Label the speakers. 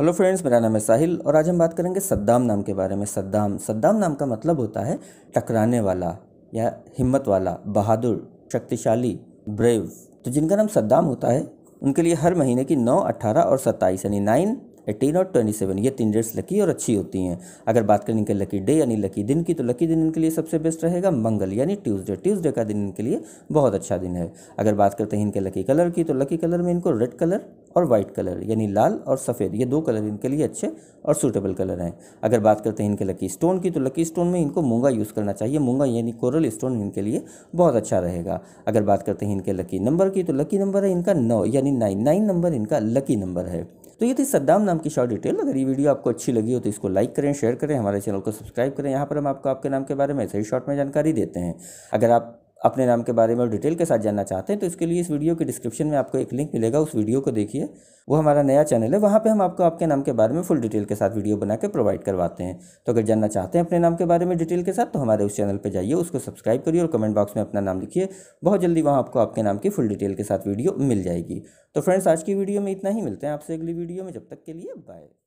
Speaker 1: hello friends मेरा नाम है साहिल और आज हम बात करेंगे सद्दाम नाम के बारे में सद्दाम सद्दाम नाम का मतलब होता है टकराने वाला या हिम्मत वाला बहादुर शक्तिशाली ब्रेव तो जिनका नाम सद्दाम होता है उनके लिए हर महीने की नौ अट्ठारह और सत्ताईस यानी नाइन एटीन और ट्वेंटी सेवन ये तीन डेट्स लकी और अच्छी होती हैं अगर बात करें इनके लकी डे यानी लकी दिन की तो लकी दिन इनके लिए सबसे बेस्ट रहेगा मंगल यानी ट्यूसडे ट्यूसडे का दिन इनके लिए बहुत अच्छा दिन है अगर बात करते हैं इनके लकी कलर की तो लकी कलर में इनको रेड कलर और वाइट कलर यानी लाल और सफ़ेद ये दो कलर इनके लिए अच्छे और सूटेबल कलर हैं अगर बात करते हैं इनके लकी स्टोन की तो लकी स्टोन में इनको मूंगा यूज़ करना चाहिए मूंगा यानी कोरल स्टोन इनके लिए बहुत अच्छा रहेगा अगर बात करते हैं इनके लकी नंबर की तो लकी नंबर है इनका नौ यानी नाइन नाइन नंबर इनका लकी नंबर है तो ये थी सद्दाम नाम की शॉर्ट डिटेल अगर ये वीडियो आपको अच्छी लगी हो तो इसको लाइक करें शेयर करें हमारे चैनल को सब्सक्राइब करें यहाँ पर हम आपको आपके नाम के बारे में सही शॉर्ट में जानकारी देते हैं अगर आप अपने नाम के बारे में और डिटेल के साथ जानना चाहते हैं तो इसके लिए इस वीडियो के डिस्क्रिप्शन में आपको एक लिंक मिलेगा उस वीडियो को देखिए वो हमारा नया चैनल है वहाँ पे हम आपको आपके नाम के बारे में फुल डिटेल के साथ वीडियो बना के प्रोवाइड करवाते हैं तो अगर जानना चाहते हैं अपने नाम के बारे में डिटेल के साथ तो हमारे उस चैनल पर जाइए उसको सब्सक्राइब करिए और कमेंट बॉक्स में अपना नाम लिखिए बहुत जल्दी वहाँ आपको आपके नाम की फुल डिटेल के साथ वीडियो मिल जाएगी तो फ्रेंड्स आज की वीडियो में इतना ही मिलते हैं आपसे अगली वीडियो में जब तक के लिए बाय